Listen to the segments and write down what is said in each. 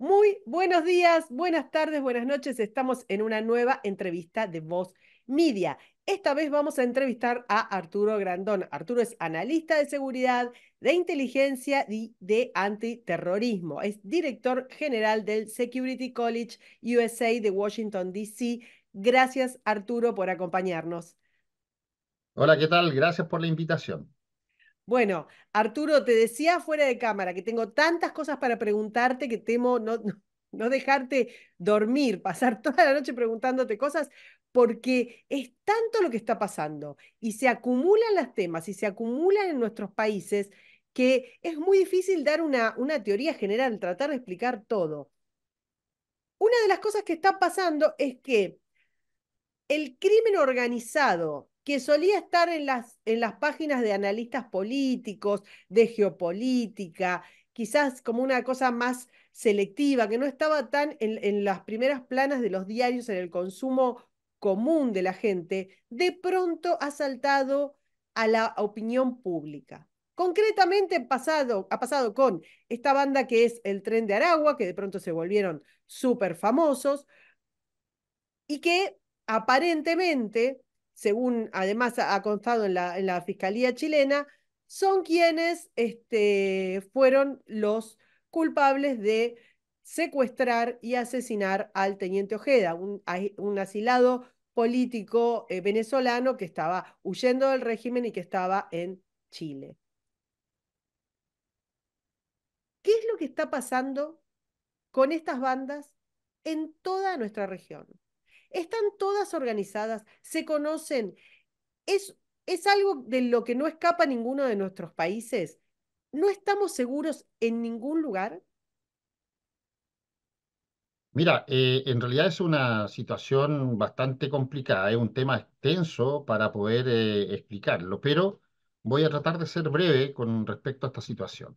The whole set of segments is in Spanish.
Muy buenos días, buenas tardes, buenas noches. Estamos en una nueva entrevista de Voz Media. Esta vez vamos a entrevistar a Arturo Grandón. Arturo es analista de seguridad, de inteligencia y de antiterrorismo. Es director general del Security College USA de Washington, D.C. Gracias, Arturo, por acompañarnos. Hola, ¿qué tal? Gracias por la invitación. Bueno, Arturo, te decía fuera de cámara que tengo tantas cosas para preguntarte que temo no, dejarte dormir, pasar toda la noche preguntándote cosas, porque es tanto lo que está pasando y se acumulan los temas y se acumulan en nuestros países que es muy difícil dar una, una teoría general, tratar de explicar todo. Una de las cosas que está pasando es que el crimen organizado que solía estar en las, en las páginas de analistas políticos, de geopolítica, quizás como una cosa más selectiva, que no estaba tan en, en las primeras planas de los diarios, en el consumo común de la gente, de pronto ha saltado a la opinión pública. Concretamente pasado, ha pasado con esta banda que es el tren de Aragua, que de pronto se volvieron súper famosos, y que aparentemente según además ha constado en la, Fiscalía chilena, son quienes este, fueron los culpables de secuestrar y asesinar al teniente Ojeda, un, asilado político eh, venezolano que estaba huyendo del régimen y que estaba en Chile. ¿Qué es lo que está pasando con estas bandas en toda nuestra región? están todas organizadas, se conocen. Es, algo de lo que no escapa ninguno de nuestros países. No estamos seguros en ningún lugar. Mira, eh, en realidad es una situación bastante complicada, es un tema extenso para poder eh, explicarlo, pero voy a tratar de ser breve con respecto a esta situación.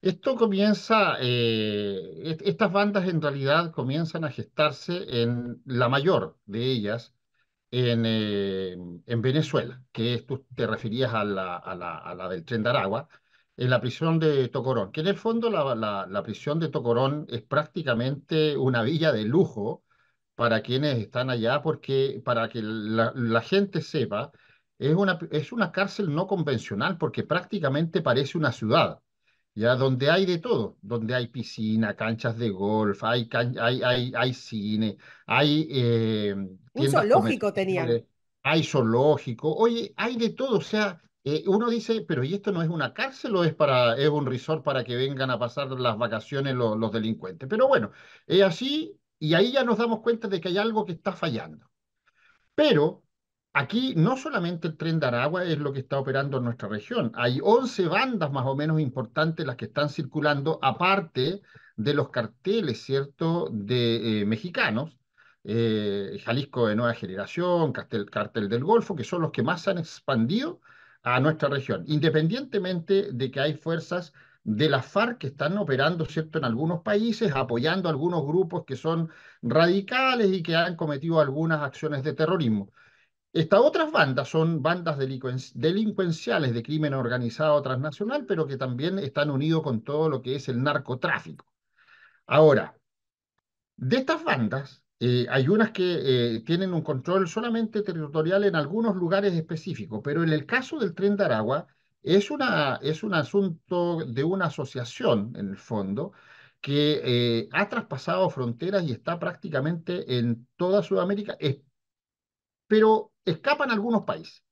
Esto comienza, eh, estas bandas en realidad comienzan a gestarse en la mayor de ellas en, eh, Venezuela, que es, tú te referías a la, a del tren de Aragua, en la prisión de Tocorón, que en el fondo la, la prisión de Tocorón es prácticamente una villa de lujo para quienes están allá, porque para que la gente sepa, es una, es una cárcel no convencional porque prácticamente parece una ciudad ya donde hay de todo, donde hay piscina, canchas de golf, hay, hay, hay, cine, hay... Eh, un zoológico tenían. Hay zoológico, oye, hay de todo, o sea, eh, uno dice, pero ¿y esto no es una cárcel o es, para, es un resort para que vengan a pasar las vacaciones los, delincuentes? Pero bueno, es así y ahí ya nos damos cuenta de que hay algo que está fallando. Pero Aquí no solamente el tren de Aragua es lo que está operando en nuestra región, hay 11 bandas más o menos importantes las que están circulando, aparte de los carteles, ¿cierto?, de eh, mexicanos, eh, Jalisco de Nueva Generación, cartel, del Golfo, que son los que más han expandido a nuestra región, independientemente de que hay fuerzas de la FARC que están operando, ¿cierto?, en algunos países, apoyando a algunos grupos que son radicales y que han cometido algunas acciones de terrorismo. Estas otras bandas son bandas delincuenciales de crimen organizado transnacional, pero que también están unidos con todo lo que es el narcotráfico. Ahora, de estas bandas, eh, hay unas que eh, tienen un control solamente territorial en algunos lugares específicos, pero en el caso del tren de Aragua es, una, es un asunto de una asociación, en el fondo, que eh, ha traspasado fronteras y está prácticamente en toda Sudamérica, pero escapan algunos países,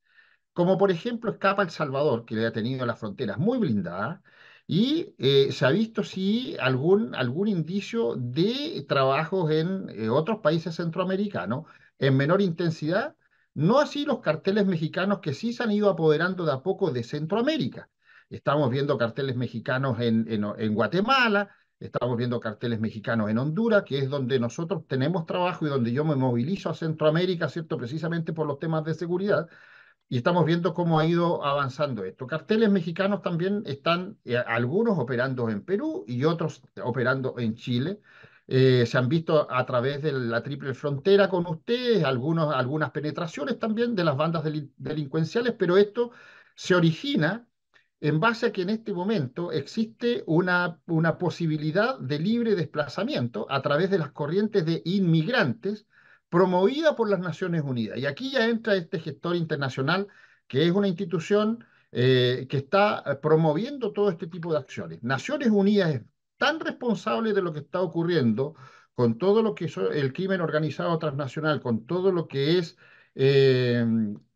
como por ejemplo escapa El Salvador, que le ha tenido las fronteras muy blindadas, y eh, se ha visto sí, algún, algún indicio de trabajos en eh, otros países centroamericanos en menor intensidad, no así los carteles mexicanos que sí se han ido apoderando de a poco de Centroamérica. Estamos viendo carteles mexicanos en Guatemala, Estamos viendo carteles mexicanos en Honduras, que es donde nosotros tenemos trabajo y donde yo me movilizo a Centroamérica, ¿cierto? Precisamente por los temas de seguridad. Y estamos viendo cómo ha ido avanzando esto. Carteles mexicanos también están, eh, algunos operando en Perú y otros operando en Chile. Eh, se han visto a través de la triple frontera con ustedes, algunos, algunas penetraciones también de las bandas delincuenciales, pero esto se origina en base a que en este momento existe una, posibilidad de libre desplazamiento a través de las corrientes de inmigrantes promovida por las Naciones Unidas. Y aquí ya entra este gestor internacional, que es una institución eh, que está eh, promoviendo todo este tipo de acciones. Naciones Unidas es tan responsable de lo que está ocurriendo con todo lo que es el crimen organizado transnacional, con todo lo que es eh,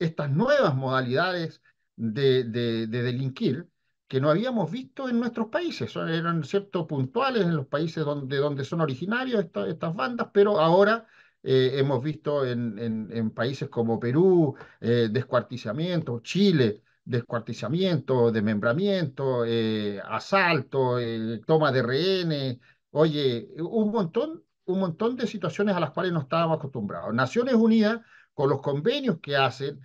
estas nuevas modalidades de, delinquir que no habíamos visto en nuestros países. Eran ciertos puntuales en los países donde, donde son originarios estas bandas, pero ahora eh, hemos visto en, países como Perú eh, descuartizamiento, Chile descuartizamiento, desmembramiento, eh, asalto, eh, toma de rehenes, oye, un montón, un montón de situaciones a las cuales no estábamos acostumbrados. Naciones Unidas, con los convenios que hacen,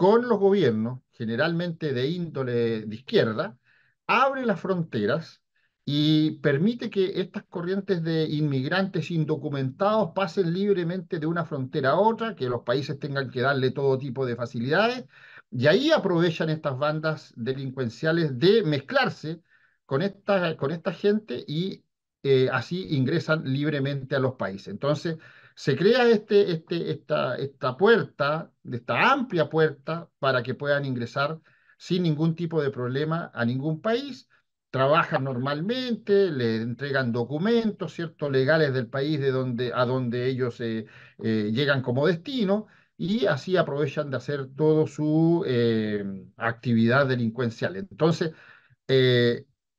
con los gobiernos, generalmente de índole de izquierda, abre las fronteras y permite que estas corrientes de inmigrantes indocumentados pasen libremente de una frontera a otra, que los países tengan que darle todo tipo de facilidades, y ahí aprovechan estas bandas delincuenciales de mezclarse con esta, con esta gente y eh, así ingresan libremente a los países. Entonces, se crea este, este, esta, esta puerta, esta amplia puerta, para que puedan ingresar sin ningún tipo de problema a ningún país, trabajan normalmente, le entregan documentos, ¿cierto?, legales del país de donde, a donde ellos eh, eh, llegan como destino, y así aprovechan de hacer toda su eh, actividad delincuencial. Entonces,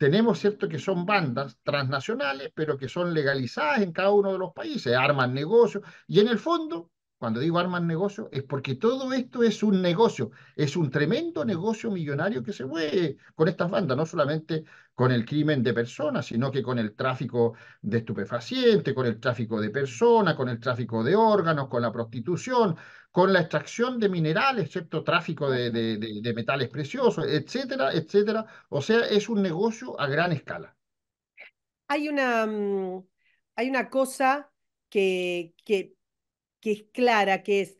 tenemos, ¿cierto?, que son bandas transnacionales, pero que son legalizadas en cada uno de los países, arman negocios, y en el fondo cuando digo armas negocio, es porque todo esto es un negocio, es un tremendo mm. negocio millonario que se mueve con estas bandas, no solamente con el crimen de personas, sino que con el tráfico de estupefacientes, con el tráfico de personas, con el tráfico de órganos, con la prostitución, con la extracción de minerales, excepto Tráfico de, de metales preciosos, etcétera, etcétera. O sea, es un negocio a gran escala. Hay una, mm, hay una cosa que, que que es clara, que es,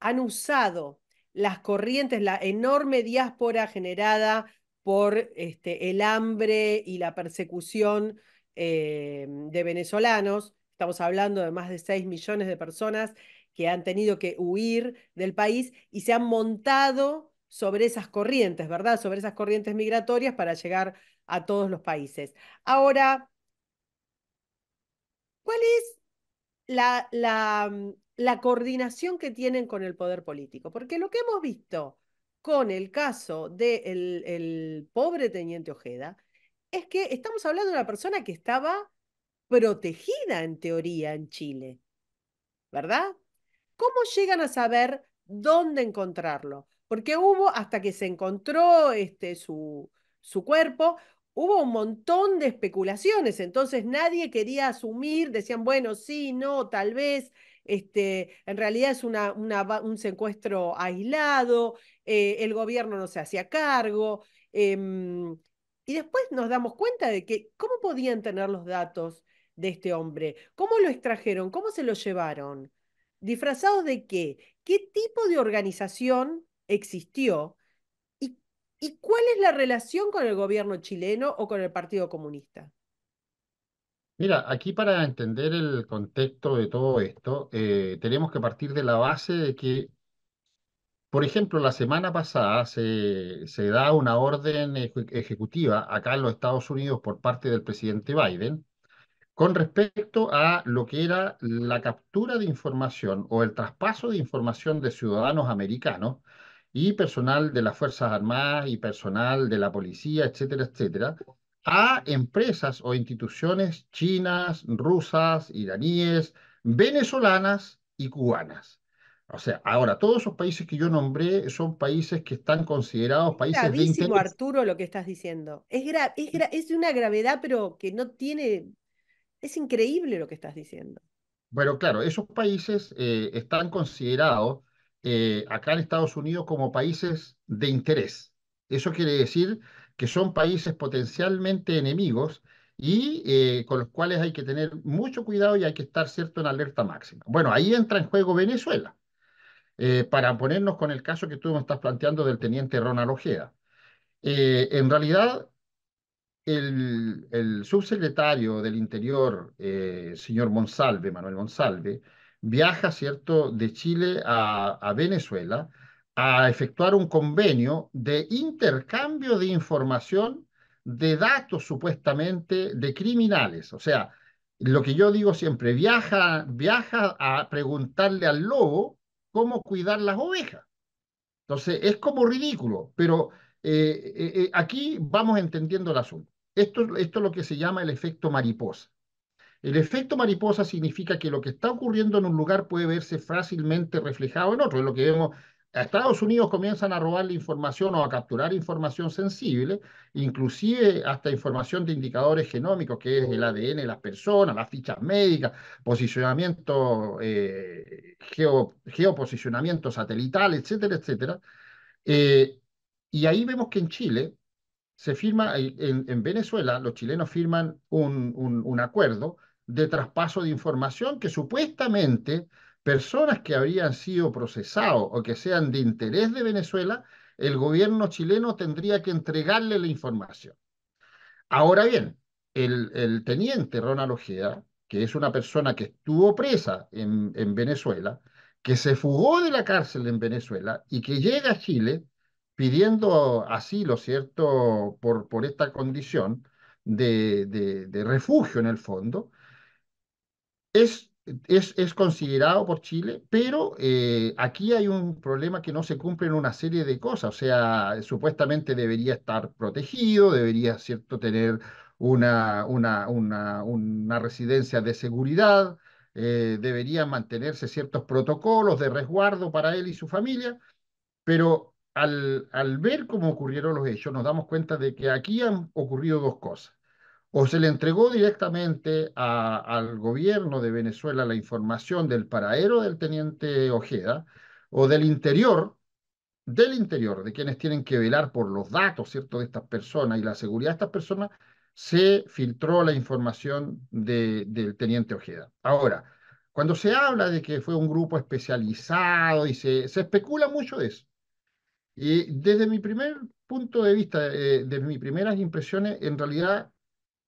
han usado las corrientes, la enorme diáspora generada por este, el hambre y la persecución eh, de venezolanos. Estamos hablando de más de 6 millones de personas que han tenido que huir del país y se han montado sobre esas corrientes, ¿verdad? Sobre esas corrientes migratorias para llegar a todos los países. Ahora, ¿cuál es la la coordinación que tienen con el poder político. Porque lo que hemos visto con el caso del pobre teniente Ojeda es que estamos hablando de una persona que estaba protegida en teoría en Chile, ¿verdad? ¿Cómo llegan a saber dónde encontrarlo? Porque hubo, hasta que se encontró este, su, su cuerpo, hubo un montón de especulaciones, entonces nadie quería asumir, decían, bueno, sí, no, tal vez, este, en realidad es un secuestro aislado, eh, el gobierno no se hacía cargo. Em, y después nos damos cuenta de que cómo podían tener los datos de este hombre, cómo lo extrajeron, cómo se lo llevaron, disfrazados de qué, qué tipo de organización existió y cuál es la relación con el gobierno chileno o con el Partido Comunista. Mira, aquí para entender el contexto de todo esto, eh, tenemos que partir de la base de que, por ejemplo, la semana pasada se, da una orden ejecutiva acá en los Estados Unidos por parte del presidente Biden con respecto a lo que era la captura de información o el traspaso de información de ciudadanos americanos y personal de las Fuerzas Armadas y personal de la policía, etcétera, etcétera, a empresas o instituciones chinas, rusas, iraníes, venezolanas y cubanas. O sea, ahora todos esos países que yo nombré son países que están considerados países es gravísimo, de interés. Arturo, lo que estás diciendo. Es, de una gravedad, pero que no tiene. Es increíble lo que estás diciendo. Bueno, claro, esos países eh, están considerados eh, acá en Estados Unidos como países de interés. Eso quiere decir que son países potencialmente enemigos y eh, con los cuales hay que tener mucho cuidado y hay que estar cierto en alerta máxima. Bueno, ahí entra en juego Venezuela, eh, para ponernos con el caso que tú me estás planteando del teniente Ronald Ojeda. Eh, en realidad, el, subsecretario del Interior, señor Monsalve, Manuel Monsalve, viaja, ¿cierto?, de Chile a Venezuela a efectuar un convenio de intercambio de información de datos supuestamente de criminales. O sea, lo que yo digo siempre, viaja, viaja a preguntarle al lobo cómo cuidar las ovejas. Entonces, es como ridículo, pero eh, eh, eh, aquí vamos entendiendo el asunto. Esto, esto es lo que se llama el efecto mariposa. El efecto mariposa significa que lo que está ocurriendo en un lugar puede verse fácilmente reflejado en otro. Es lo que vemos Estados Unidos comienzan a robarle información o a capturar información sensible, inclusive hasta información de indicadores genómicos, que es el ADN de las personas, las fichas médicas, posicionamiento, eh, geoposicionamiento satelital, etcétera, etcétera. Eh, y ahí vemos que en Chile se firma, eh, en, Venezuela los chilenos firman un acuerdo de traspaso de información que supuestamente personas que habrían sido procesados o que sean de interés de Venezuela, el gobierno chileno tendría que entregarle la información. Ahora bien, el, teniente Ronald Ojeda, que es una persona que estuvo presa en, Venezuela, que se fugó de la cárcel en Venezuela y que llega a Chile pidiendo asilo, ¿cierto?, por, por esta condición de refugio en el fondo, es es, considerado por Chile, pero eh, aquí hay un problema que no se cumple en una serie de cosas. O sea, supuestamente debería estar protegido, debería, ¿cierto?, tener una, una, una, residencia de seguridad, eh, deberían mantenerse ciertos protocolos de resguardo para él y su familia, pero al, al ver cómo ocurrieron los hechos, nos damos cuenta de que aquí han ocurrido dos cosas o se le entregó directamente al gobierno de Venezuela la información del paradero del teniente Ojeda o del interior, del interior, de quienes tienen que velar por los datos, ¿cierto?, de estas personas y la seguridad de estas personas, se filtró la información del teniente Ojeda. Ahora, cuando se habla de que fue un grupo especializado y se, especula mucho de eso, y desde mi primer punto de vista, eh, desde mis primeras impresiones, en realidad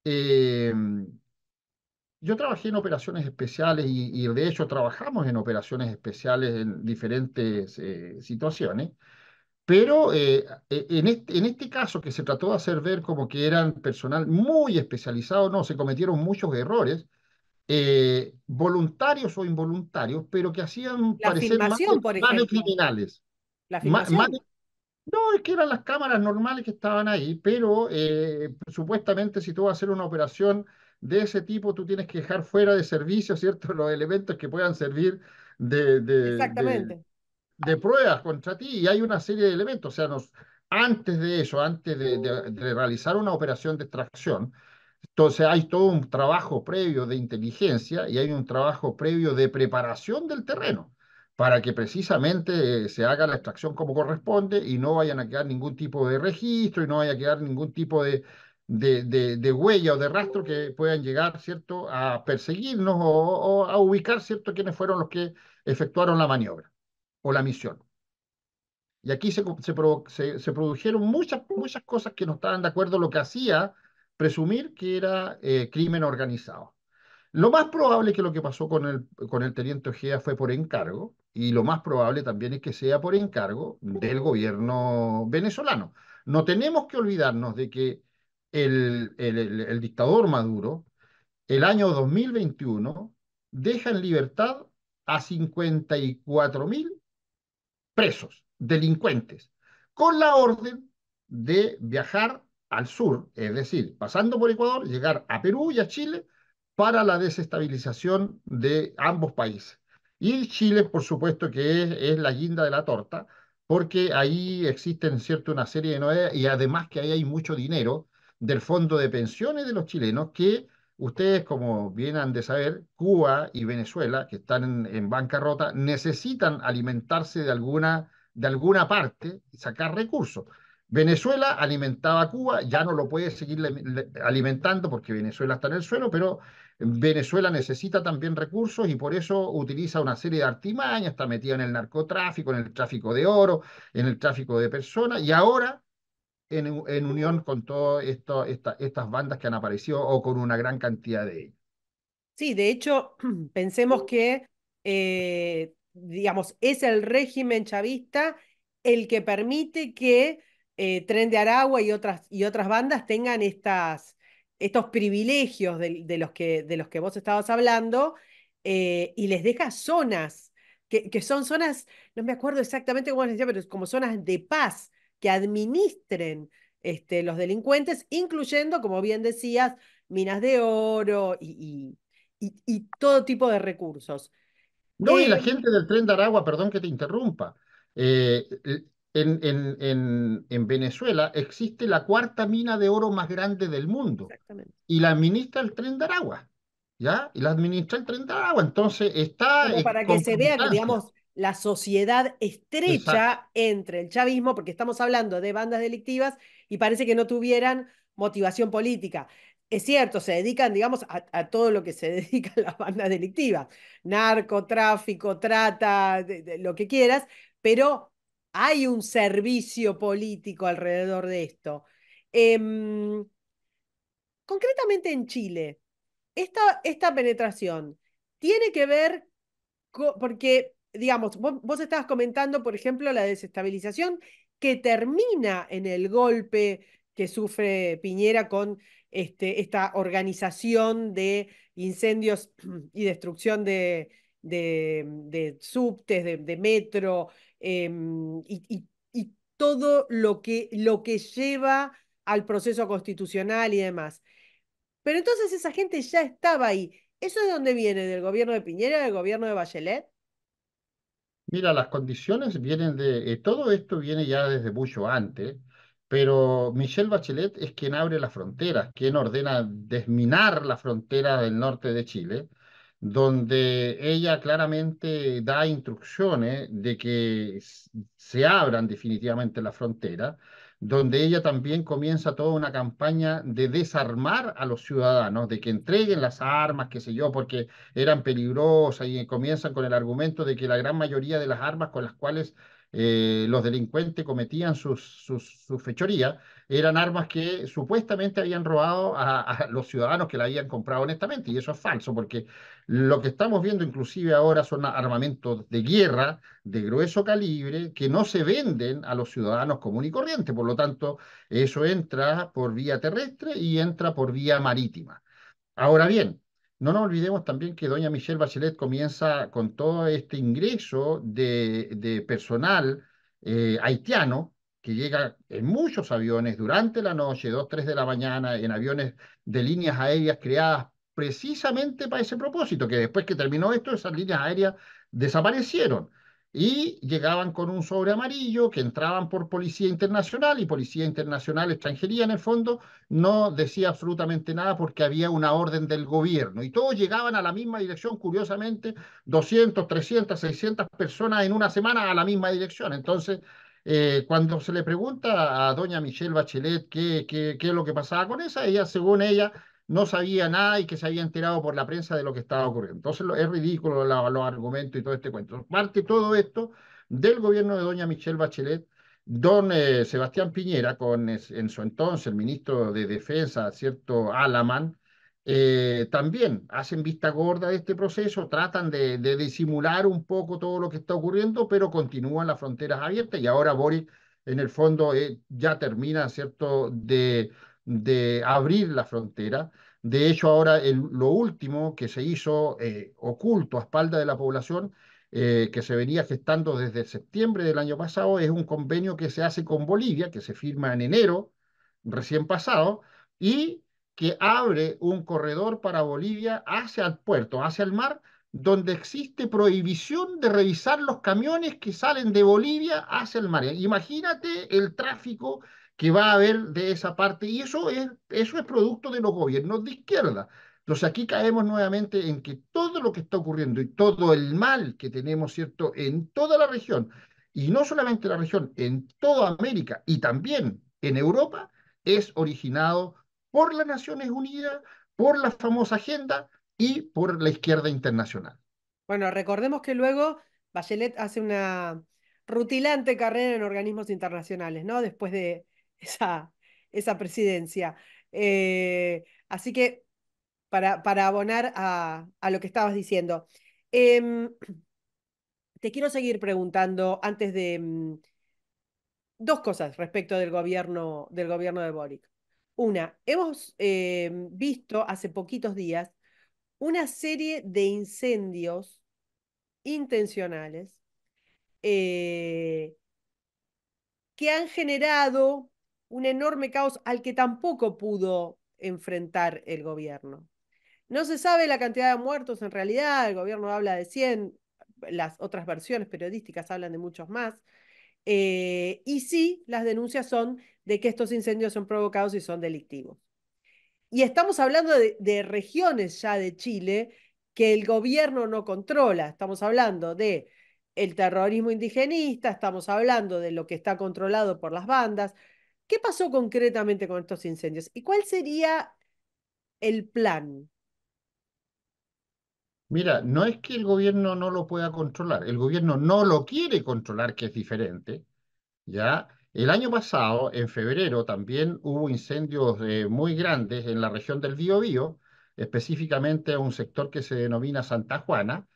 eh, yo trabajé en operaciones especiales y, de hecho trabajamos en operaciones especiales en diferentes eh, situaciones, pero eh, e, en, este, caso que se trató de hacer ver como que eran personal muy especializado, no, se cometieron muchos errores, voluntarios o involuntarios, pero que hacían más, por criminales. No, es que eran las cámaras normales que estaban ahí, pero eh, supuestamente si tú vas a hacer una operación de ese tipo, tú tienes que dejar fuera de servicio, ¿cierto? Los elementos que puedan servir de, de, pruebas contra ti. Y hay una serie de elementos, o sea, antes de eso, antes de, de realizar una operación de extracción, entonces hay todo un trabajo previo de inteligencia y hay un trabajo previo de preparación del terreno para que precisamente eh, se haga la extracción como corresponde y no vayan a quedar ningún tipo de registro y no vaya a quedar ningún tipo de, de, de, huella o de rastro que puedan llegar, ¿cierto?, a perseguirnos o, a ubicar, ¿cierto?, quiénes fueron los que efectuaron la maniobra o la misión. Y aquí se, se, produjeron muchas, muchas cosas que no estaban de acuerdo, lo que hacía presumir que era eh, crimen organizado. Lo más probable que lo que pasó con el, con el teniente Ojea fue por encargo, y lo más probable también es que sea por encargo del gobierno venezolano. No tenemos que olvidarnos de que el, dictador Maduro, el año 2021, deja en libertad a 54 mil presos, delincuentes, con la orden de viajar al sur, es decir, pasando por Ecuador, llegar a Perú y a Chile para la desestabilización de ambos países. Y Chile, por supuesto, que es, es la guinda de la torta, porque ahí existen cierto, una serie de novedades y además que ahí hay mucho dinero del fondo de pensiones de los chilenos que ustedes, como bien han de saber, Cuba y Venezuela, que están en, bancarrota, necesitan alimentarse de alguna, de alguna parte y sacar recursos. Venezuela alimentaba a Cuba, ya no lo puede seguir alimentando porque Venezuela está en el suelo, pero Venezuela necesita también recursos y por eso utiliza una serie de artimañas, está metida en el narcotráfico, en el tráfico de oro, en el tráfico de personas y ahora en, unión con todas estas bandas que han aparecido o con una gran cantidad de ellas. Sí, de hecho, pensemos que, eh, digamos, es el régimen chavista el que permite que eh, Tren de Aragua y otras, y otras bandas tengan estas estos privilegios de, los que, de los que vos estabas hablando eh, y les deja zonas, que, son zonas, no me acuerdo exactamente cómo les decía, pero como zonas de paz que administren este, los delincuentes, incluyendo, como bien decías, minas de oro y, y, todo tipo de recursos. No, y la eh, gente del tren de Aragua, perdón que te interrumpa, eh, en, en, Venezuela existe la cuarta mina de oro más grande del mundo y la administra el tren de Aragua, ¿ya? Y la administra el tren de Aragua, entonces está... Eh, para que se vea, digamos, la sociedad estrecha entre el chavismo, porque estamos hablando de bandas delictivas y parece que no tuvieran motivación política. Es cierto, se dedican, digamos, a, todo lo que se dedican las bandas delictivas, narcotráfico, trata, lo que quieras, pero hay un servicio político alrededor de esto. Em, concretamente en Chile, esta, penetración tiene que ver, porque, digamos, vos, estabas comentando, por ejemplo, la desestabilización que termina en el golpe que sufre Piñera con este, esta organización de incendios y destrucción de, subtes, de metro, Em, y, todo lo que, lo que lleva al proceso constitucional y demás. Pero entonces esa gente ya estaba ahí. ¿Eso de dónde viene? ¿Del gobierno de Piñera, del gobierno de Bachelet? Mira, las condiciones vienen de... Eh, todo esto viene ya desde mucho antes, pero Michelle Bachelet es quien abre las fronteras, quien ordena desminar la frontera del norte de Chile donde ella claramente da instrucciones de que se abran definitivamente la frontera, donde ella también comienza toda una campaña de desarmar a los ciudadanos, de que entreguen las armas, qué sé yo, porque eran peligrosas y comienzan con el argumento de que la gran mayoría de las armas con las cuales eh, los delincuentes cometían su sus, sus fechorías eran armas que supuestamente habían robado a, los ciudadanos que la habían comprado honestamente, y eso es falso, porque lo que estamos viendo inclusive ahora son armamentos de guerra de grueso calibre que no se venden a los ciudadanos común y corriente, por lo tanto, eso entra por vía terrestre y entra por vía marítima. Ahora bien, no nos olvidemos también que doña Michelle Bachelet comienza con todo este ingreso de, personal eh, haitiano que llega en muchos aviones durante la noche, 2, 3 de la mañana, en aviones de líneas aéreas creadas precisamente para ese propósito, que después que terminó esto, esas líneas aéreas desaparecieron y llegaban con un sobre amarillo que entraban por Policía Internacional y Policía Internacional extranjería en el fondo no decía absolutamente nada porque había una orden del gobierno y todos llegaban a la misma dirección, curiosamente 200, 300, 600 personas en una semana a la misma dirección. Entonces eh, cuando se le pregunta a doña Michelle Bachelet qué, qué, es lo que pasaba con esa, ella, según ella, no sabía nada y que se había enterado por la prensa de lo que estaba ocurriendo. Entonces es ridículo los argumentos y todo este cuento. Parte todo esto del gobierno de doña Michelle Bachelet, don eh, Sebastián Piñera, con en su entonces el ministro de Defensa, cierto Alaman, eh, también hacen vista gorda de este proceso, tratan de, disimular un poco todo lo que está ocurriendo, pero continúan las fronteras abiertas y ahora Boris, en el fondo eh, ya termina, ¿cierto?, de, abrir la frontera. De hecho, ahora lo último que se hizo eh, oculto a espalda de la población, que se venía gestando desde septiembre del año pasado, es un convenio que se hace con Bolivia, que se firma en enero recién pasado, y que abre un corredor para Bolivia hacia el puerto, hacia el mar, donde existe prohibición de revisar los camiones que salen de Bolivia hacia el mar. Imagínate el tráfico que va a haber de esa parte y eso es, eso es producto de los gobiernos de izquierda. Entonces aquí caemos nuevamente en que todo lo que está ocurriendo y todo el mal que tenemos, ¿cierto?, en toda la región, y no solamente la región, en toda América y también en Europa, es originado por las Naciones Unidas, por la famosa agenda y por la izquierda internacional. Bueno, recordemos que luego Bachelet hace una rutilante carrera en organismos internacionales, ¿no? Después de esa, presidencia. Eh, así que, para, abonar a, lo que estabas diciendo, em, te quiero seguir preguntando antes de mm, dos cosas respecto del gobierno, del gobierno de Boric. Una, hemos eh, visto hace poquitos días una serie de incendios intencionales eh, que han generado un enorme caos al que tampoco pudo enfrentar el gobierno. No se sabe la cantidad de muertos en realidad, el gobierno habla de 100, las otras versiones periodísticas hablan de muchos más, eh, y sí, las denuncias son de que estos incendios son provocados y son delictivos. Y estamos hablando de, regiones ya de Chile que el gobierno no controla. Estamos hablando de el terrorismo indigenista, estamos hablando de lo que está controlado por las bandas. ¿Qué pasó concretamente con estos incendios? ¿Y cuál sería el plan? Mira, no es que el gobierno no lo pueda controlar, el gobierno no lo quiere controlar, que es diferente, ¿ya? El año pasado, en febrero, también hubo incendios eh, muy grandes en la región del Biobío, específicamente en un sector que se denomina Santa Juana,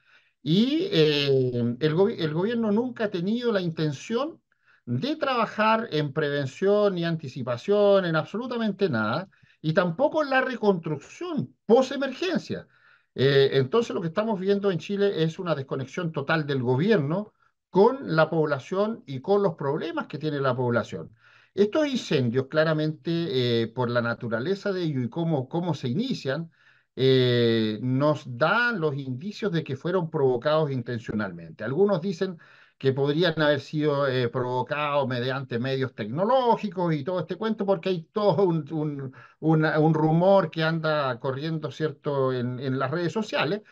y eh, el, gobierno nunca ha tenido la intención de trabajar en prevención y anticipación, en absolutamente nada, y tampoco en la reconstrucción post-emergencia. Eh, entonces lo que estamos viendo en Chile es una desconexión total del gobierno con la población y con los problemas que tiene la población. Estos incendios, claramente, eh, por la naturaleza de ello y cómo, se inician, eh, nos dan los indicios de que fueron provocados intencionalmente. Algunos dicen que podrían haber sido eh, provocados mediante medios tecnológicos y todo este cuento, porque hay todo un, rumor que anda corriendo, ¿cierto?, en las redes sociales,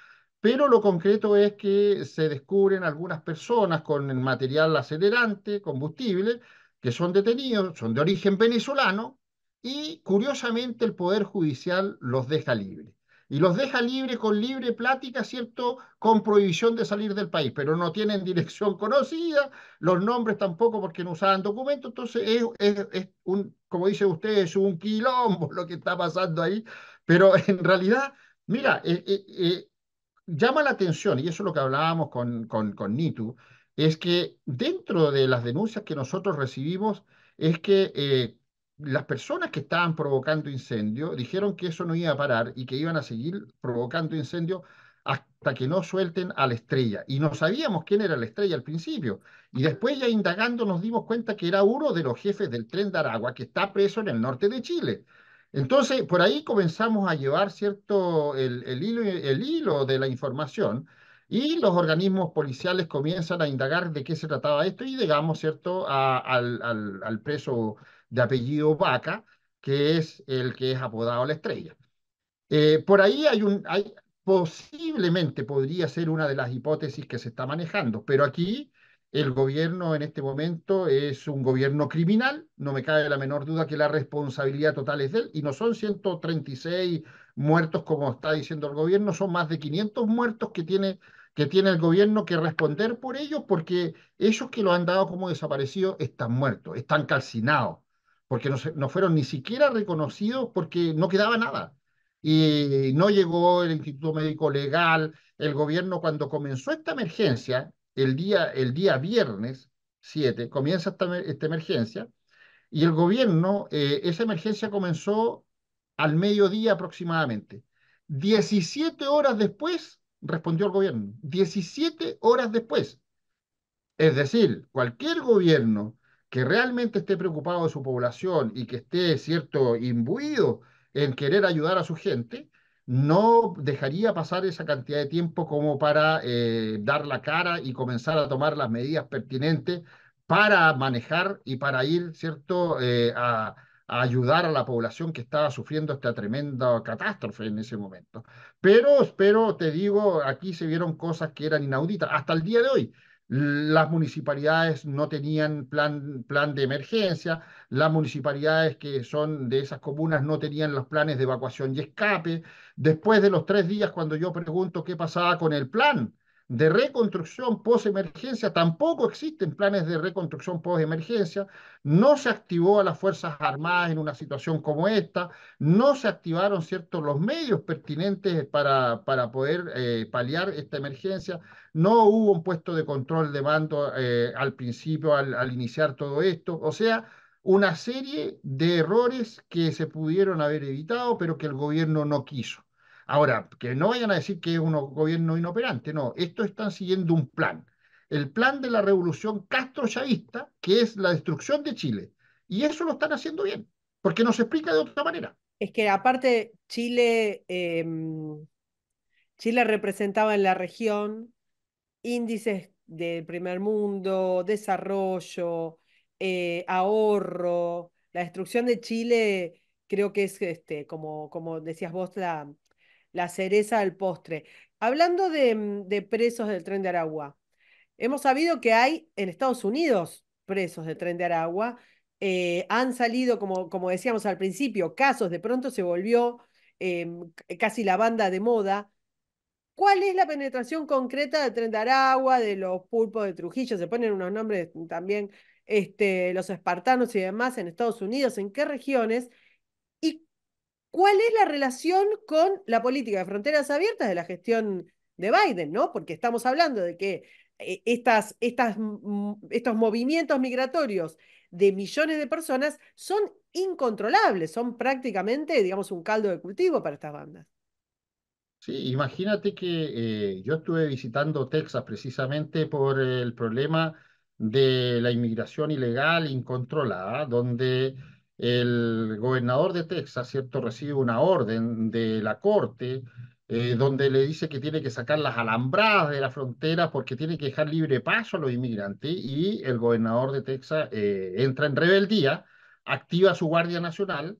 pero lo concreto es que se descubren algunas personas con material acelerante, combustible, que son detenidos, son de origen venezolano, y curiosamente el Poder Judicial los deja libres. Y los deja libres con libre plática, ¿cierto? Con prohibición de salir del país, pero no tienen dirección conocida, los nombres tampoco porque no usaban documentos, entonces es, un, como usted, es un quilombo lo que está pasando ahí, pero en realidad, mira, eh, eh, eh, llama la atención, y eso es lo que hablábamos con, Nitu, es que dentro de las denuncias que nosotros recibimos es que eh, las personas que estaban provocando incendio dijeron que eso no iba a parar y que iban a seguir provocando incendio hasta que no suelten a la estrella. Y no sabíamos quién era la estrella al principio. Y después ya indagando nos dimos cuenta que era uno de los jefes del tren de Aragua que está preso en el norte de Chile. Entonces, por ahí comenzamos a llevar, ¿cierto?, el, hilo, de la información y los organismos policiales comienzan a indagar de qué se trataba esto y llegamos, ¿cierto?, al, preso de apellido Vaca, que es el que es apodado la estrella. Eh, por ahí hay un, posiblemente podría ser una de las hipótesis que se está manejando, pero aquí el gobierno en este momento es un gobierno criminal, no me cabe la menor duda que la responsabilidad total es de él, y no son 136 muertos como está diciendo el gobierno, son más de 500 muertos que tiene, que tiene el gobierno que responder por ellos, porque ellos que lo han dado como desaparecido están muertos, están calcinados, porque no, no fueron ni siquiera reconocidos porque no quedaba nada. Y no llegó el Instituto Médico Legal, el gobierno cuando comenzó esta emergencia, el día, el día viernes 7 comienza esta, emergencia y el gobierno, eh, esa emergencia comenzó al mediodía aproximadamente. 17 horas después respondió el gobierno, 17 horas después. Es decir, cualquier gobierno que realmente esté preocupado de su población y que esté, cierto, imbuido en querer ayudar a su gente, no dejaría pasar esa cantidad de tiempo como para eh, dar la cara y comenzar a tomar las medidas pertinentes para manejar y para ir, ¿cierto?, eh, a, ayudar a la población que estaba sufriendo esta tremenda catástrofe en ese momento. Pero, pero te digo, aquí se vieron cosas que eran inauditas hasta el día de hoy las municipalidades no tenían plan, plan de emergencia, las municipalidades que son de esas comunas no tenían los planes de evacuación y escape. Después de los tres días, cuando yo pregunto qué pasaba con el plan, de reconstrucción post-emergencia, tampoco existen planes de reconstrucción post-emergencia, no se activó a las Fuerzas Armadas en una situación como esta, no se activaron ciertos los medios pertinentes para, para poder eh, paliar esta emergencia, no hubo un puesto de control de mando eh, al principio, al iniciar todo esto, o sea, una serie de errores que se pudieron haber evitado, pero que el gobierno no quiso. Ahora, que no vayan a decir que es un gobierno inoperante, no, esto están siguiendo un plan. El plan de la revolución castro-chavista, que es la destrucción de Chile. Y eso lo están haciendo bien, porque nos explica de otra manera. Es que aparte, Chile, em, Chile representaba en la región índices del primer mundo, desarrollo, eh, ahorro. La destrucción de Chile creo que es este, como, como decías vos, la, la cereza al postre. Hablando mm, de, presos del tren de Aragua, hemos sabido que hay en Estados Unidos presos del tren de Aragua. Eh, han salido, como, como decíamos al principio, casos, de pronto se volvió em, casi la banda de moda. ¿Cuál es la penetración concreta del tren de Aragua, de los pulpos de Trujillo? Se ponen unos nombres también, este, los espartanos y demás en Estados Unidos, ¿en qué regiones? ¿Cuál es la relación con la política de fronteras abiertas de la gestión de Biden, ¿no? Porque estamos hablando de que eh, estas, estos movimientos migratorios de millones de personas son incontrolables, son prácticamente, digamos, un caldo de cultivo para estas bandas. Sí, imagínate que eh, yo estuve visitando Texas precisamente por el problema de la inmigración ilegal incontrolada, donde el gobernador de Texas, ¿cierto?, recibe una orden de la corte eh, donde le dice que tiene que sacar las alambradas de la frontera porque tiene que dejar libre paso a los inmigrantes y el gobernador de Texas eh, entra en rebeldía, activa su Guardia Nacional,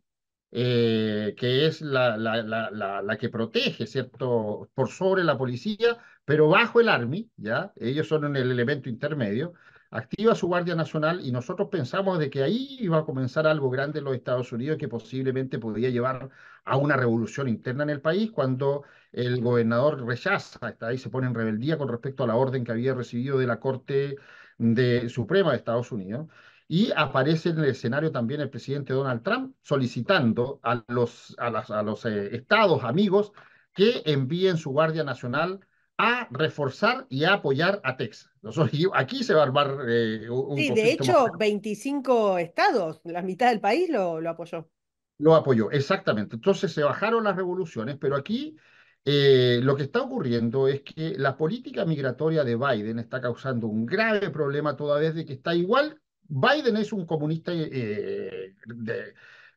eh, que es la, que protege, ¿cierto?, por sobre la policía, pero bajo el Army, ¿ya? Ellos son en el elemento intermedio activa su Guardia Nacional y nosotros pensamos de que ahí iba a comenzar algo grande en los Estados Unidos que posiblemente podría llevar a una revolución interna en el país cuando el gobernador rechaza, está ahí se pone en rebeldía con respecto a la orden que había recibido de la Corte de Suprema de Estados Unidos. Y aparece en el escenario también el presidente Donald Trump solicitando a los, a los eh, estados amigos que envíen su Guardia Nacional a reforzar y a apoyar a Texas. Nosotros, aquí se va a armar eh, un... Sí, de hecho, 25 estados, la mitad del país lo, apoyó. Lo apoyó, exactamente. Entonces se bajaron las revoluciones, pero aquí eh, lo que está ocurriendo es que la política migratoria de Biden está causando un grave problema toda vez de que está igual. Biden es un comunista eh,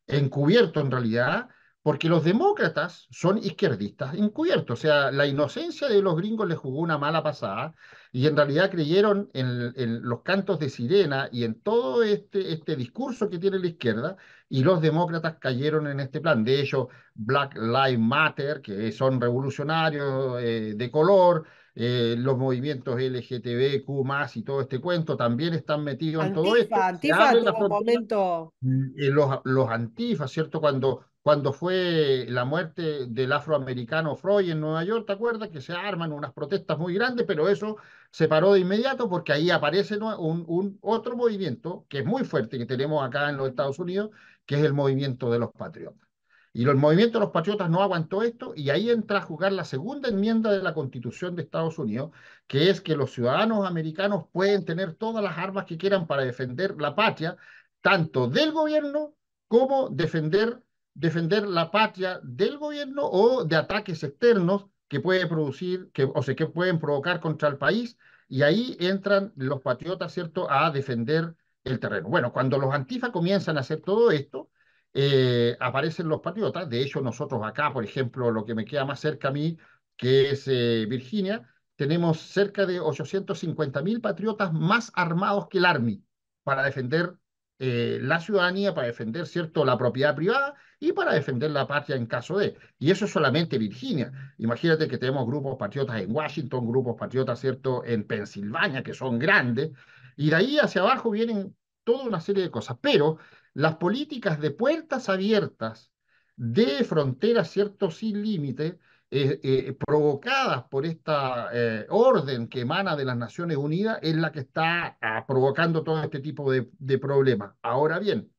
encubierto en realidad, porque los demócratas son izquierdistas encubiertos, o sea, la inocencia de los gringos les jugó una mala pasada y en realidad creyeron en, los cantos de sirena y en todo este, este, discurso que tiene la izquierda y los demócratas cayeron en este plan. De hecho, Black Lives Matter, que son revolucionarios eh, de color, eh, los movimientos LGTBQ más y todo este cuento también están metidos en todo esto. Antifa en un momento. Eh, los, los antifas, ¿cierto? Cuando cuando fue la muerte del afroamericano Freud en Nueva York, ¿te acuerdas? Que se arman unas protestas muy grandes, pero eso se paró de inmediato porque ahí aparece un, otro movimiento que es muy fuerte que tenemos acá en los Estados Unidos, que es el movimiento de los patriotas. Y el movimiento de los patriotas no aguantó esto y ahí entra a jugar la segunda enmienda de la Constitución de Estados Unidos, que es que los ciudadanos americanos pueden tener todas las armas que quieran para defender la patria, tanto del gobierno como defender defender la patria del gobierno o de ataques externos que puede producir, que, o sea, que pueden provocar contra el país, y ahí entran los patriotas, ¿cierto?, a defender el terreno. Bueno, cuando los antifa comienzan a hacer todo esto, eh, aparecen los patriotas, de hecho nosotros acá, por ejemplo, lo que me queda más cerca a mí, que es eh, Virginia, tenemos cerca de 850 mil patriotas más armados que el Army para defender eh, la ciudadanía, para defender, ¿cierto?, la propiedad privada y para defender la patria en caso de. Y eso es solamente Virginia. Imagínate que tenemos grupos patriotas en Washington, grupos patriotas, ¿cierto?, en Pensilvania, que son grandes, y de ahí hacia abajo vienen toda una serie de cosas. Pero las políticas de puertas abiertas, de fronteras, ¿cierto?, sin límite, eh, eh, provocadas por esta eh, orden que emana de las Naciones Unidas es la que está ah, provocando todo este tipo de, problemas. Ahora bien,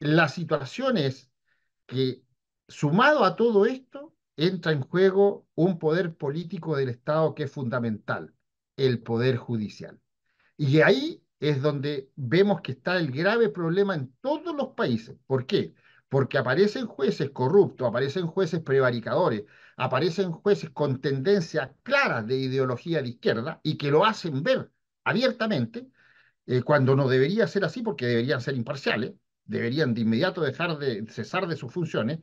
las situaciones... es que sumado a todo esto, entra en juego un poder político del Estado que es fundamental, el poder judicial. Y ahí es donde vemos que está el grave problema en todos los países. ¿Por qué? Porque aparecen jueces corruptos, aparecen jueces prevaricadores, aparecen jueces con tendencias claras de ideología de izquierda y que lo hacen ver abiertamente eh, cuando no debería ser así porque deberían ser imparciales deberían de inmediato dejar de cesar de sus funciones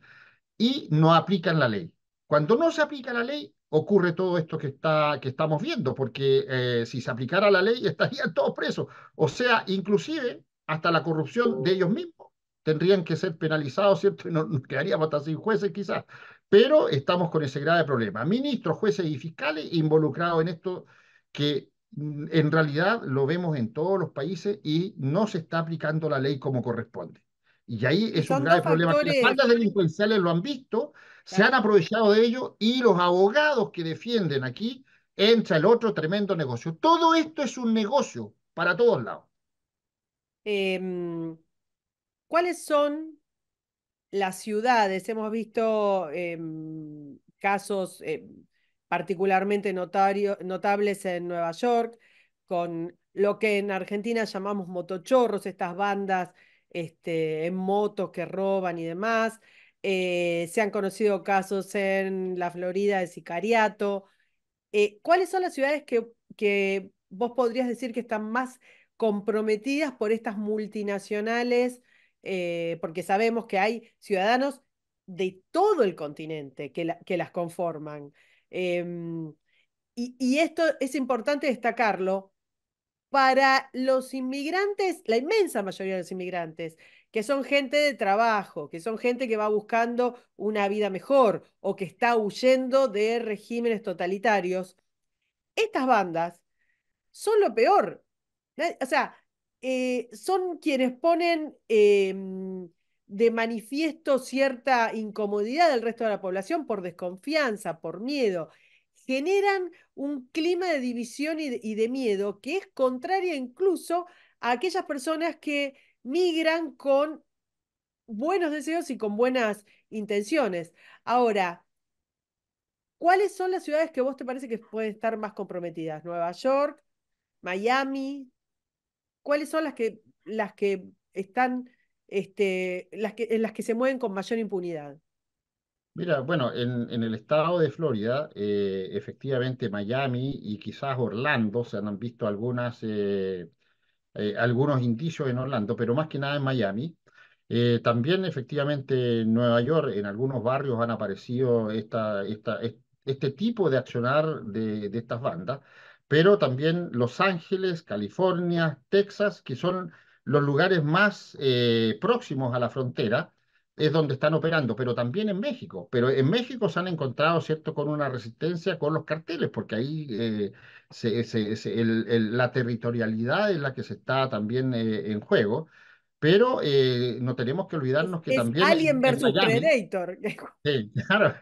y no aplican la ley. Cuando no se aplica la ley, ocurre todo esto que, está, que estamos viendo, porque eh, si se aplicara la ley estarían todos presos. O sea, inclusive hasta la corrupción de ellos mismos tendrían que ser penalizados, ¿cierto? Y nos quedaríamos hasta sin jueces quizás. Pero estamos con ese grave problema. Ministros, jueces y fiscales involucrados en esto que en realidad lo vemos en todos los países y no se está aplicando la ley como corresponde. Y ahí es un grave problema. Faltas Las faltas delincuenciales lo han visto, se han aprovechado de ello y los abogados que defienden aquí entra el otro tremendo negocio. Todo esto es un negocio para todos lados. Em, ¿Cuáles son las ciudades? Hemos visto em, casos... Em, particularmente notables en Nueva York, con lo que en Argentina llamamos motochorros, estas bandas este, en motos que roban y demás. Eh, se han conocido casos en la Florida de sicariato. Eh, ¿Cuáles son las ciudades que, vos podrías decir que están más comprometidas por estas multinacionales? Eh, porque sabemos que hay ciudadanos de todo el continente que las conforman. Em, y, esto es importante destacarlo. Para los inmigrantes, la inmensa mayoría de los inmigrantes, que son gente de trabajo, que son gente que va buscando una vida mejor o que está huyendo de regímenes totalitarios, estas bandas son lo peor. O sea, eh, son quienes ponen eh, de manifiesto cierta incomodidad del resto de la población por desconfianza, por miedo, generan un clima de división y de, miedo que es contraria incluso a aquellas personas que migran con buenos deseos y con buenas intenciones. Ahora, ¿cuáles son las ciudades que vos te parece que pueden estar más comprometidas? Nueva York, Miami. ¿Cuáles son las que, las que están este, las que, en las que se mueven con mayor impunidad? Mira, bueno, en, el estado de Florida, eh, efectivamente Miami y quizás Orlando se han visto algunas, eh, eh, algunos indicios en Orlando, pero más que nada en Miami. también efectivamente en Nueva York, en algunos barrios han aparecido esta, este tipo de accionar de, de estas bandas, pero también Los Ángeles, California, Texas, que son los lugares más eh, próximos a la frontera es donde están operando, pero también en México. Pero en México se han encontrado, ¿cierto?, con una resistencia con los carteles, porque ahí eh, la territorialidad es la que se está también eh, en juego. Pero no tenemos que olvidarnos que es también... Alien versus Predator. Sí, claro.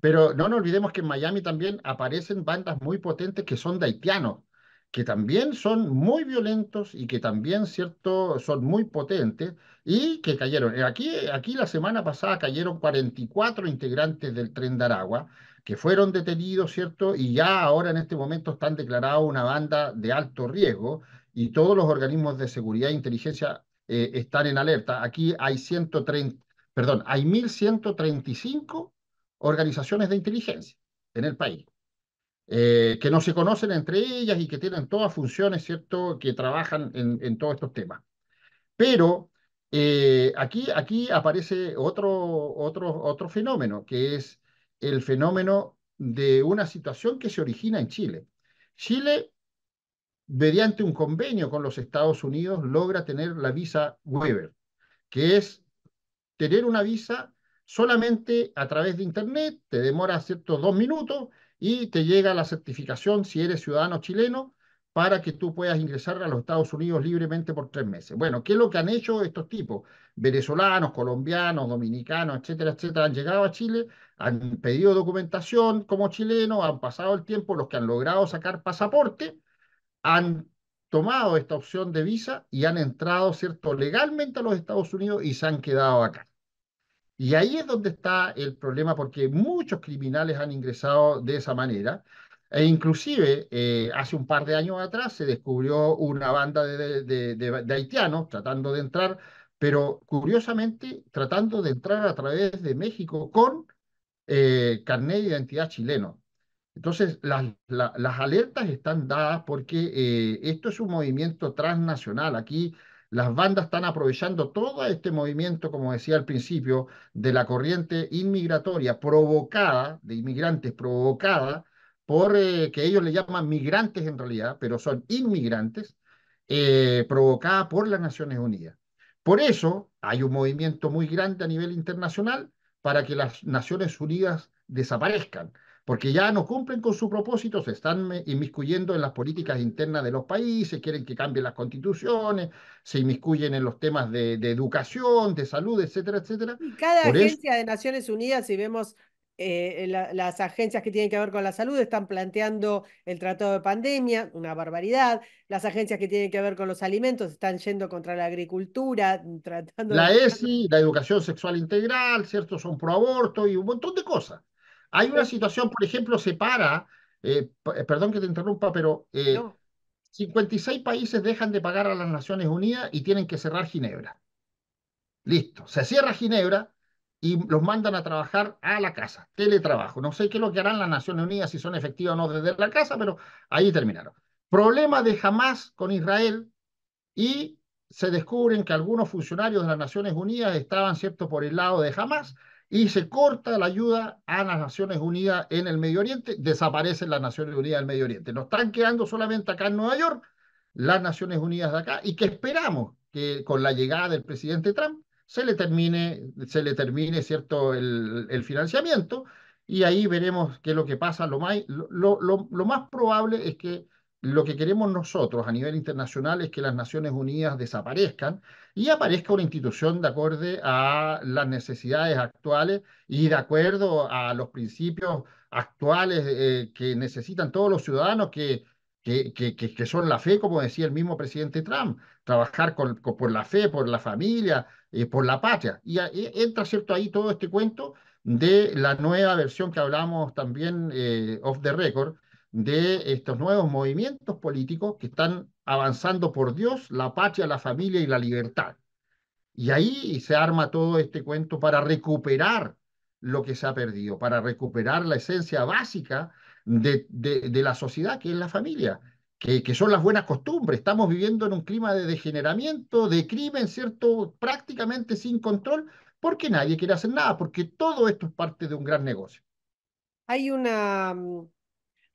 Pero no nos olvidemos que en Miami también aparecen bandas muy potentes que son de haitianos que también son muy violentos y que también, ¿cierto?, son muy potentes y que cayeron. Eh, aquí, aquí la semana pasada cayeron 44 integrantes del tren de Aragua que fueron detenidos, ¿cierto? Y ya ahora en este momento están declarados una banda de alto riesgo y todos los organismos de seguridad e inteligencia eh, están en alerta. Aquí hay 130, perdón, hay 1.135 organizaciones de inteligencia en el país. Eh, que no se conocen entre ellas y que tienen todas funciones, ¿cierto?, que trabajan en, todos estos temas. Pero eh, aquí, aquí aparece otro, otro fenómeno, que es el fenómeno de una situación que se origina en Chile. Chile, mediante un convenio con los Estados Unidos, logra tener la visa Weber, que es tener una visa solamente a través de Internet, te demora ciertos dos minutos y te llega la certificación si eres ciudadano chileno para que tú puedas ingresar a los Estados Unidos libremente por tres meses. Bueno, ¿qué es lo que han hecho estos tipos? Venezolanos, colombianos, dominicanos, etcétera, etcétera, han llegado a Chile, han pedido documentación como chileno han pasado el tiempo, los que han logrado sacar pasaporte, han tomado esta opción de visa y han entrado, ¿cierto?, legalmente a los Estados Unidos y se han quedado acá. Y ahí es donde está el problema porque muchos criminales han ingresado de esa manera. E inclusive eh, hace un par de años atrás se descubrió una banda de, de, de, haitianos tratando de entrar, pero curiosamente tratando de entrar a través de México con eh, carnet de identidad chileno. Entonces, las, las alertas están dadas porque eh, esto es un movimiento transnacional. Aquí las bandas están aprovechando todo este movimiento, como decía al principio, de la corriente inmigratoria provocada, de inmigrantes provocada por eh, que ellos le llaman migrantes en realidad, pero son inmigrantes, eh, provocada por las Naciones Unidas. Por eso hay un movimiento muy grande a nivel internacional para que las Naciones Unidas desaparezcan, porque ya no cumplen con su propósito, se están eh, inmiscuyendo en las políticas internas de los países, quieren que cambien las constituciones, se inmiscuyen en los temas de, educación, de salud, etcétera, etcétera. cada agencia de Naciones Unidas, si vemos eh, las agencias que tienen que ver con la salud están planteando el tratado de pandemia, una barbaridad. Las agencias que tienen que ver con los alimentos están yendo contra la agricultura, mm, tratando... La ESI, la educación sexual integral, ¿cierto? Son pro aborto y un montón de cosas. Hay una situación, por ejemplo, separa, eh, eh, perdón que te interrumpa, pero 56 eh, países dejan de pagar a las Naciones Unidas y tienen que cerrar Ginebra. Listo, se cierra Ginebra y los mandan a trabajar a la casa, teletrabajo. No sé qué es lo que harán las Naciones Unidas, si son efectivas o no desde la casa, pero ahí terminaron. Problema de Hamas con Israel y se descubren que algunos funcionarios de las Naciones Unidas estaban, ¿cierto?, por el lado de Hamas y se corta la ayuda a las Naciones Unidas en el Medio Oriente, desaparecen las Naciones Unidas del Medio Oriente. Nos están quedando solamente acá en Nueva York las Naciones Unidas de acá y que esperamos que con la llegada del presidente Trump se le termine, se le termine cierto, el, el financiamiento y ahí veremos qué es lo que pasa. Lo más, lo, lo, lo más probable es que lo que queremos nosotros a nivel internacional es que las Naciones Unidas desaparezcan y aparezca una institución de acuerdo a las necesidades actuales y de acuerdo a los principios actuales eh, que necesitan todos los ciudadanos que que, que, que, son la fe, como decía el mismo presidente Trump, trabajar con, por la fe, por la familia, eh, por la patria. Y eh, entra, ¿cierto?, ahí todo este cuento de la nueva versión que hablamos también off the record, de estos nuevos movimientos políticos que están avanzando por Dios, la patria, la familia y la libertad. Y ahí se arma todo este cuento para recuperar lo que se ha perdido, para recuperar la esencia básica de, de, la sociedad, que es la familia, que, que, son las buenas costumbres. Estamos viviendo en un clima de degeneramiento, de crimen, ¿cierto? Prácticamente sin control, porque nadie quiere hacer nada, porque todo esto es parte de un gran negocio. Hay una, mm,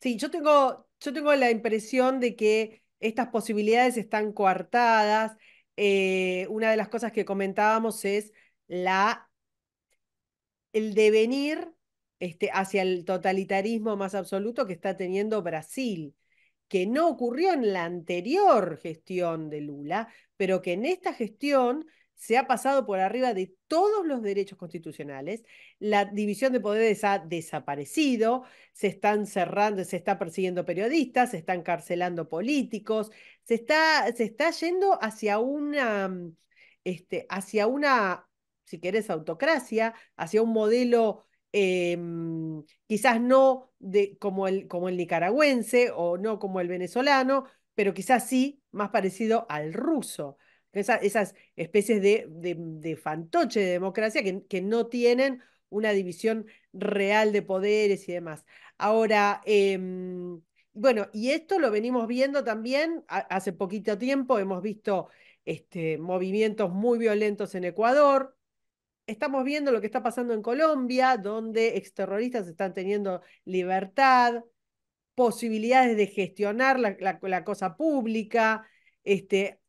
Sí, yo tengo, yo tengo la impresión de que estas posibilidades están coartadas. Eh, una de las cosas que comentábamos es la, el devenir este, hacia el totalitarismo más absoluto que está teniendo Brasil, que no ocurrió en la anterior gestión de Lula, pero que en esta gestión se ha pasado por arriba de todos los derechos constitucionales, la división de poderes ha desaparecido, se están cerrando, se está persiguiendo periodistas, se están encarcelando políticos, se está, se está yendo hacia una, este, hacia una, si querés, autocracia, hacia un modelo em, quizás no de, como, el, como el nicaragüense o no como el venezolano, pero quizás sí más parecido al ruso esas especies de, fantoche de democracia que, no tienen una división real de poderes y demás. Ahora, em, bueno, y esto lo venimos viendo también hace poquito tiempo, hemos visto este, movimientos muy violentos en Ecuador, estamos viendo lo que está pasando en Colombia, donde exterroristas están teniendo libertad, posibilidades de gestionar la, la cosa pública, este,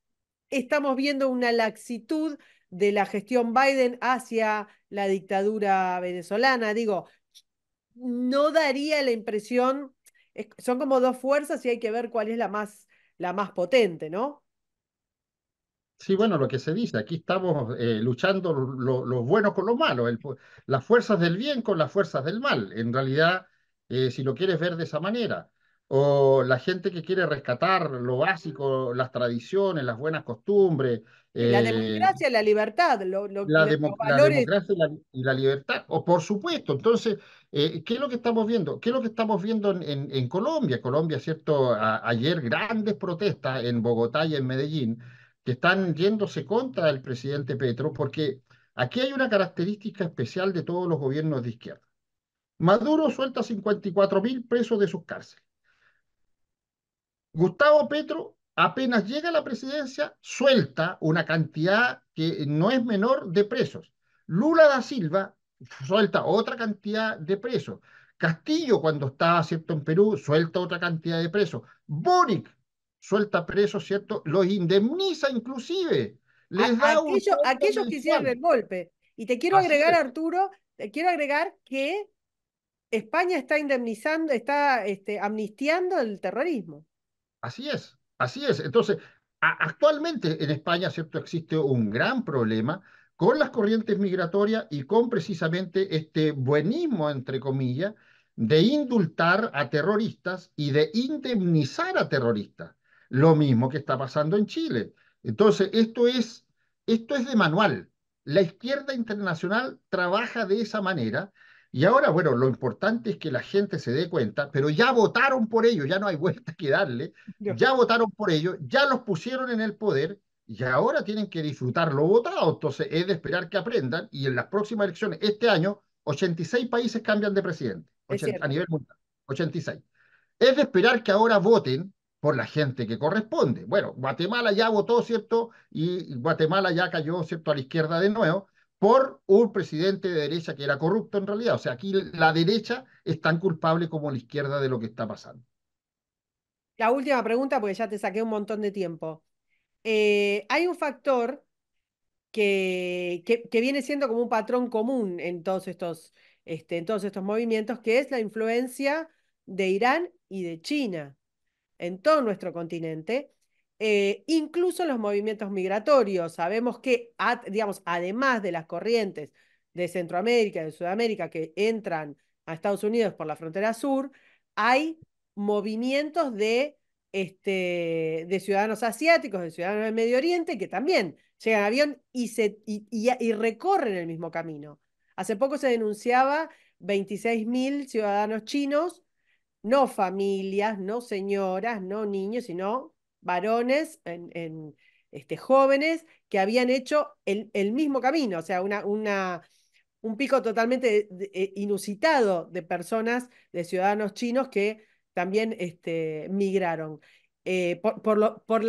estamos viendo una laxitud de la gestión Biden hacia la dictadura venezolana. Digo, no daría la impresión, son como dos fuerzas y hay que ver cuál es la más, la más potente, ¿no? Sí, bueno, lo que se dice, aquí estamos eh, luchando lo, buenos bueno con lo malo, las fuerzas del bien con las fuerzas del mal. En realidad, eh, si lo quieres ver de esa manera, o la gente que quiere rescatar lo básico, las tradiciones, las buenas costumbres. la eh, democracia, la libertad, la, democracia y la, libertad, o por supuesto. Entonces, eh, ¿qué es lo que estamos viendo? ¿Qué es lo que estamos viendo en, Colombia? Colombia, ¿cierto? ayer grandes protestas en Bogotá y en Medellín que están yéndose contra el presidente Petro porque aquí hay una característica especial de todos los gobiernos de izquierda. Maduro suelta 54 mil presos de sus cárceles Gustavo Petro apenas llega a la presidencia, suelta una cantidad que no es menor de presos. Lula da Silva suelta otra cantidad de presos. Castillo, cuando estaba en Perú, suelta otra cantidad de presos. Bonic suelta presos, ¿cierto? Los indemniza inclusive. Les da aquellos, que hicieron el golpe. Y te quiero agregar, Arturo, te quiero agregar que España está indemnizando, está este, amnistiando el terrorismo. Así es, así es. Entonces, actualmente en España, ¿cierto? Existe un gran problema con las corrientes migratorias y con precisamente este buenismo, entre comillas, de indultar a terroristas y de indemnizar a terroristas. Lo mismo que está pasando en Chile. Entonces, esto es, esto es de manual. La izquierda internacional trabaja de esa manera y ahora, bueno, lo importante es que la gente se dé cuenta, pero ya votaron por ellos, ya no hay vuelta que darle, ya votaron por ellos, ya los pusieron en el poder y ahora tienen que disfrutar lo votado. Entonces es de esperar que aprendan y en las próximas elecciones, este año, 86 países cambian de presidente a nivel mundial, 86. Es de esperar que ahora voten por la gente que corresponde. Bueno, Guatemala ya votó, ¿cierto? Y Guatemala ya cayó, ¿cierto?, a la izquierda de nuevo por un presidente de derecha que era corrupto en realidad. O sea, aquí la derecha es tan culpable como la izquierda de lo que está pasando. La última pregunta, porque ya te saqué un montón de tiempo. Eh, hay un factor que, que, viene siendo como un patrón común en todos, estos, este, en todos estos movimientos, que es la influencia de Irán y de China en todo nuestro continente eh, incluso los movimientos migratorios. Sabemos que, digamos, además de las corrientes de Centroamérica y de Sudamérica que entran a Estados Unidos por la frontera sur, hay movimientos de, este, de ciudadanos asiáticos, de ciudadanos del Medio Oriente, que también llegan a avión y, se, y recorren el mismo camino. Hace poco se denunciaba 26.000 ciudadanos chinos, no familias, no señoras, no niños, sino varones en, este, jóvenes que habían hecho el, mismo camino, o sea, una, una, un pico totalmente eh, inusitado de personas, de ciudadanos chinos que también este, migraron. Eh, por, las, por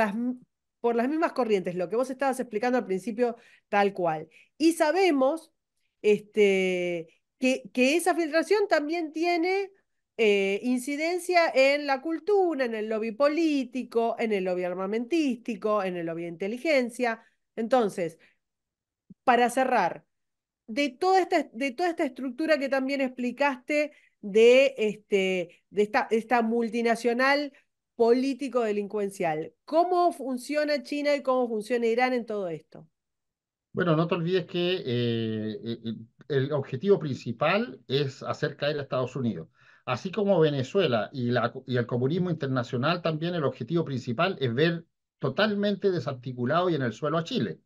las mismas corrientes, lo que vos estabas explicando al principio, tal cual. Y sabemos este, que, que esa filtración también tiene eh, incidencia en la cultura, en el lobby político, en el lobby armamentístico, en el lobby de inteligencia. Entonces, para cerrar, de toda esta, de toda esta estructura que también explicaste de, este, de esta, esta multinacional político delincuencial, ¿cómo funciona China y cómo funciona Irán en todo esto? Bueno, no te olvides que eh, eh, el objetivo principal es hacer caer a Estados Unidos así como Venezuela y, el comunismo internacional, también el objetivo principal es ver totalmente desarticulado y en el suelo a Chile.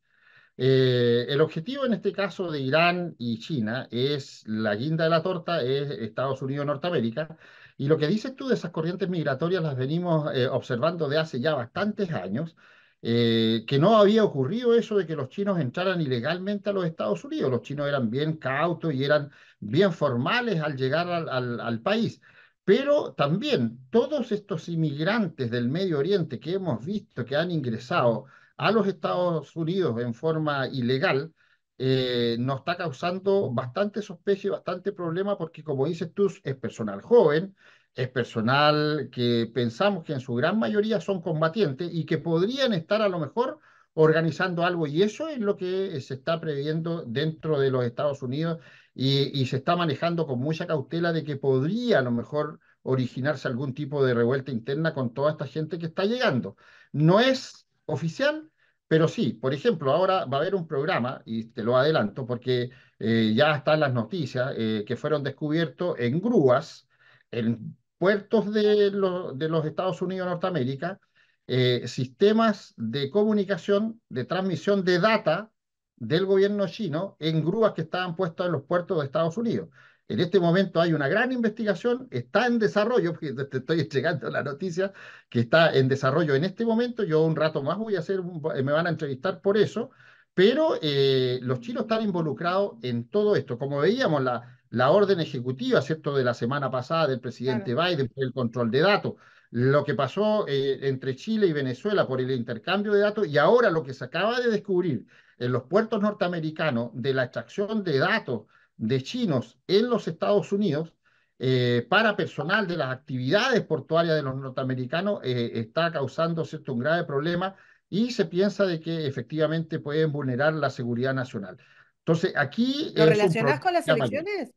Eh, el objetivo en este caso de Irán y China es la guinda de la torta, es Estados Unidos, Norteamérica. Y lo que dices tú de esas corrientes migratorias las venimos eh, observando de hace ya bastantes años. Eh, que no había ocurrido eso de que los chinos entraran ilegalmente a los Estados Unidos. Los chinos eran bien cautos y eran bien formales al llegar al, país. Pero también todos estos inmigrantes del Medio Oriente que hemos visto que han ingresado a los Estados Unidos en forma ilegal, eh, nos está causando bastante sospecha y bastante problema porque, como dices tú, es personal joven, es personal que pensamos que en su gran mayoría son combatientes y que podrían estar a lo mejor organizando algo y eso es lo que se está previendo dentro de los Estados Unidos y, se está manejando con mucha cautela de que podría a lo mejor originarse algún tipo de revuelta interna con toda esta gente que está llegando. No es oficial, pero sí, por ejemplo, ahora va a haber un programa, y te lo adelanto porque eh, ya están las noticias, eh, que fueron descubiertos en grúas en puertos de, de los Estados Unidos de Norteamérica, eh, sistemas de comunicación, de transmisión de data del gobierno chino en grúas que estaban puestas en los puertos de Estados Unidos. En este momento hay una gran investigación, está en desarrollo, porque te estoy entregando la noticia, que está en desarrollo en este momento. Yo un rato más voy a hacer, eh, me van a entrevistar por eso, pero eh, los chinos están involucrados en todo esto. Como veíamos, la, la orden ejecutiva, ¿cierto?, de la semana pasada del presidente Biden por el control de datos, lo que pasó eh, entre Chile y Venezuela por el intercambio de datos y ahora lo que se acaba de descubrir en los puertos norteamericanos de la extracción de datos de chinos en los Estados Unidos eh, para personal de las actividades portuarias de los norteamericanos eh, está causando ¿cierto? un grave problema y se piensa de que efectivamente pueden vulnerar la seguridad nacional. Entonces, aquí... ¿Lo relacionas con las elecciones?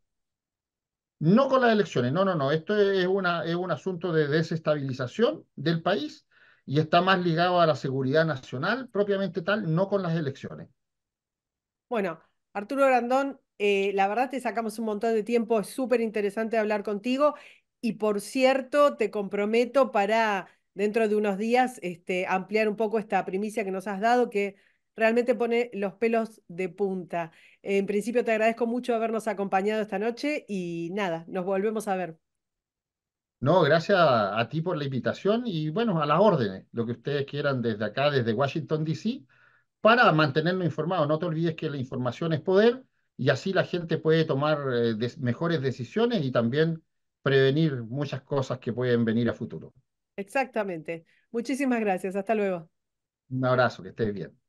No con las elecciones, no, no, no. Esto es, una, es un asunto de desestabilización del país y está más ligado a la seguridad nacional propiamente tal, no con las elecciones. Bueno, Arturo Grandón, eh, la verdad te sacamos un montón de tiempo, es súper interesante hablar contigo y por cierto, te comprometo para dentro de unos días este, ampliar un poco esta primicia que nos has dado, que realmente pone los pelos de punta. En principio te agradezco mucho habernos acompañado esta noche y nada, nos volvemos a ver. No, gracias a, ti por la invitación y bueno, a las órdenes, lo que ustedes quieran desde acá, desde Washington, D.C., para mantenernos informados. No te olvides que la información es poder y así la gente puede tomar eh, mejores decisiones y también prevenir muchas cosas que pueden venir a futuro. Exactamente. Muchísimas gracias. Hasta luego. Un abrazo, que estés bien.